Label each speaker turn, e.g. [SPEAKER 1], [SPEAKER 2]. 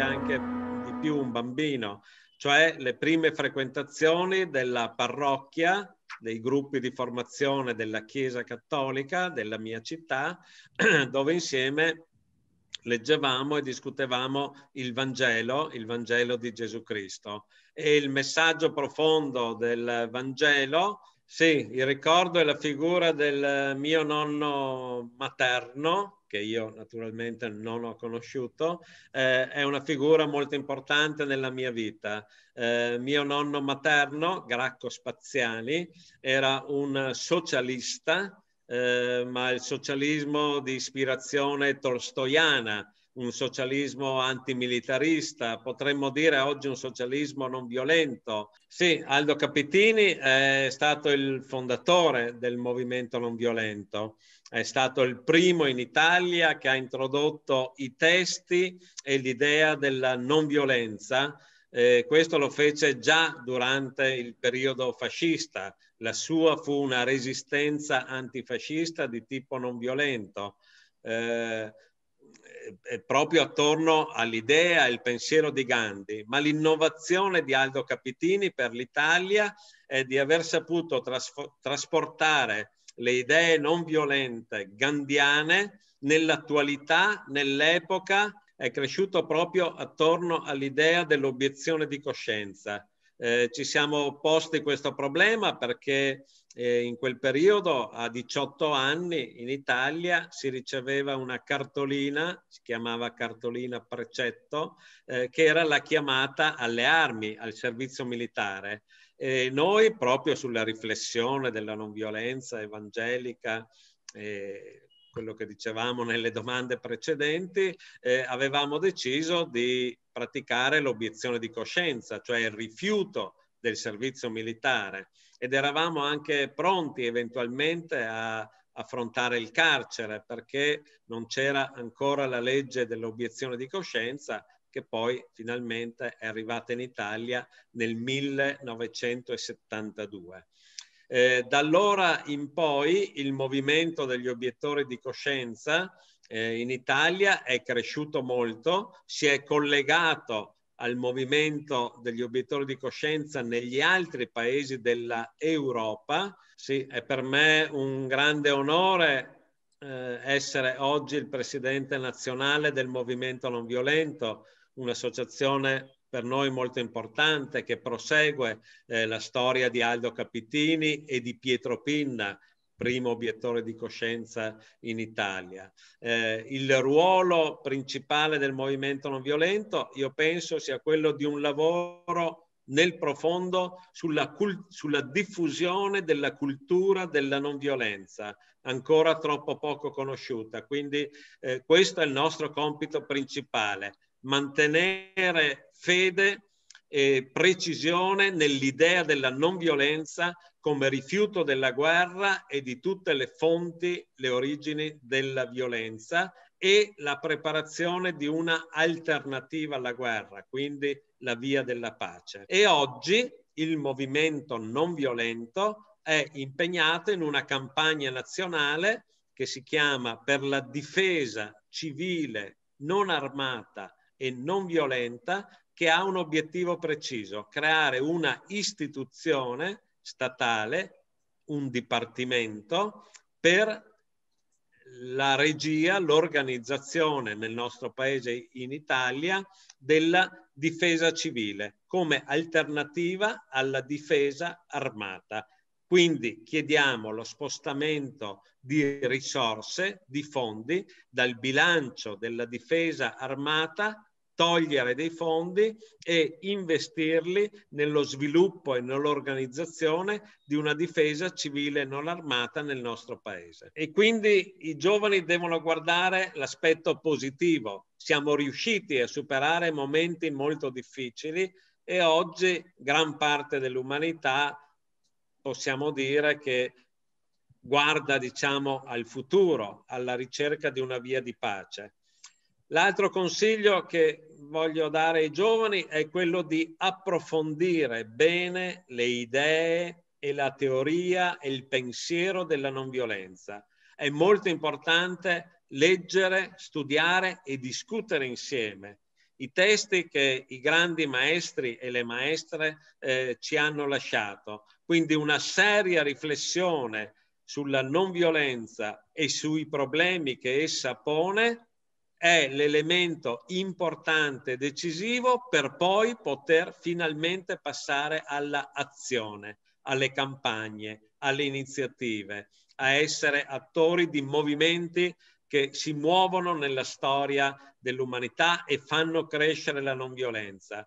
[SPEAKER 1] anche di più un bambino, cioè le prime frequentazioni della parrocchia, dei gruppi di formazione della Chiesa Cattolica della mia città, dove insieme leggevamo e discutevamo il Vangelo, il Vangelo di Gesù Cristo. E il messaggio profondo del Vangelo sì, il ricordo è la figura del mio nonno materno, che io naturalmente non ho conosciuto, eh, è una figura molto importante nella mia vita. Eh, mio nonno materno, Gracco Spaziani, era un socialista, eh, ma il socialismo di ispirazione tolstoiana, un socialismo antimilitarista, potremmo dire oggi un socialismo non violento. Sì, Aldo Capitini è stato il fondatore del movimento non violento, è stato il primo in Italia che ha introdotto i testi e l'idea della non violenza. Eh, questo lo fece già durante il periodo fascista. La sua fu una resistenza antifascista di tipo non violento. Eh, proprio attorno all'idea e al pensiero di Gandhi, ma l'innovazione di Aldo Capitini per l'Italia è di aver saputo trasfo- trasportare le idee non violente gandhiane nell'attualità, nell'epoca, è cresciuto proprio attorno all'idea dell'obiezione di coscienza, eh, ci siamo posti questo problema perché eh, in quel periodo a 18 anni in Italia si riceveva una cartolina, si chiamava cartolina precetto, eh, che era la chiamata alle armi, al servizio militare. E noi proprio sulla riflessione della non violenza evangelica, eh, quello che dicevamo nelle domande precedenti, eh, avevamo deciso di praticare l'obiezione di coscienza, cioè il rifiuto del servizio militare ed eravamo anche pronti eventualmente a affrontare il carcere perché non c'era ancora la legge dell'obiezione di coscienza che poi finalmente è arrivata in Italia nel 1972. Eh, da allora in poi il movimento degli obiettori di coscienza eh, in Italia è cresciuto molto, si è collegato al movimento degli obiettori di coscienza negli altri paesi dell'Europa. Sì, è per me un grande onore eh, essere oggi il presidente nazionale del Movimento Non Violento, un'associazione per noi molto importante che prosegue eh, la storia di Aldo Capitini e di Pietro Pinna, primo obiettore di coscienza in Italia. Eh, il ruolo principale del movimento non violento, io penso, sia quello di un lavoro nel profondo sulla, sulla, diffusione della cultura della non violenza, ancora troppo poco conosciuta. Quindi eh, questo è il nostro compito principale, mantenere fede eh, precisione nell'idea della non violenza come rifiuto della guerra e di tutte le fonti, le origini della violenza e la preparazione di una alternativa alla guerra, quindi la via della pace. E oggi il movimento non violento è impegnato in una campagna nazionale che si chiama per la difesa civile non armata e non violenta che ha un obiettivo preciso, creare una istituzione statale, un dipartimento per la regia, l'organizzazione nel nostro paese in Italia della difesa civile come alternativa alla difesa armata. Quindi chiediamo lo spostamento di risorse, di fondi dal bilancio della difesa armata togliere dei fondi e investirli nello sviluppo e nell'organizzazione di una difesa civile non armata nel nostro paese. E quindi i giovani devono guardare l'aspetto positivo. Siamo riusciti a superare momenti molto difficili e oggi gran parte dell'umanità possiamo dire che guarda diciamo al futuro, alla ricerca di una via di pace L'altro consiglio che voglio dare ai giovani è quello di approfondire bene le idee e la teoria e il pensiero della non violenza. È molto importante leggere, studiare e discutere insieme. I testi che i grandi maestri e le maestre eh, ci hanno lasciato. Quindi una seria riflessione sulla non violenza e sui problemi che essa pone è l'elemento importante, decisivo per poi poter finalmente passare all'azione, alle campagne, alle iniziative, a essere attori di movimenti che si muovono nella storia dell'umanità e fanno crescere la non violenza.